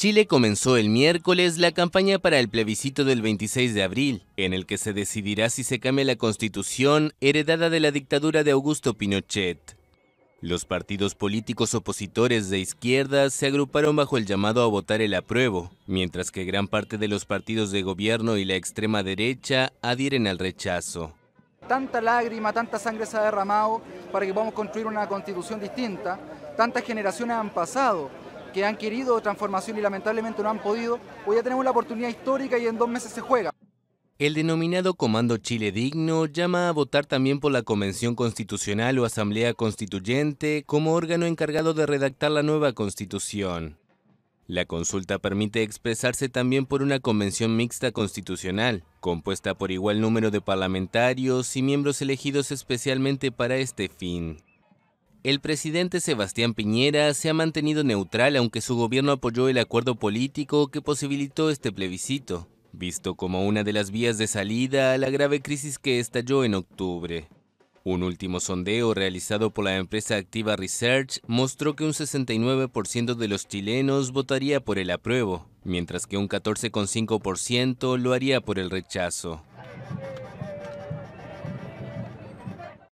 Chile comenzó el miércoles la campaña para el plebiscito del 26 de abril, en el que se decidirá si se cambia la constitución heredada de la dictadura de Augusto Pinochet. Los partidos políticos opositores de izquierda se agruparon bajo el llamado a votar el apruebo, mientras que gran parte de los partidos de gobierno y la extrema derecha adhieren al rechazo. Tanta lágrima, tanta sangre se ha derramado para que podamos construir una constitución distinta, tantas generaciones han pasado que han querido transformación y lamentablemente no han podido, hoy ya tenemos la oportunidad histórica y en dos meses se juega. El denominado Comando Chile Digno llama a votar también por la Convención Constitucional o Asamblea Constituyente como órgano encargado de redactar la nueva constitución. La consulta permite expresarse también por una convención mixta constitucional, compuesta por igual número de parlamentarios y miembros elegidos especialmente para este fin. El presidente Sebastián Piñera se ha mantenido neutral aunque su gobierno apoyó el acuerdo político que posibilitó este plebiscito, visto como una de las vías de salida a la grave crisis que estalló en octubre. Un último sondeo realizado por la empresa Activa Research mostró que un 69% de los chilenos votaría por el apruebo, mientras que un 14,5% lo haría por el rechazo.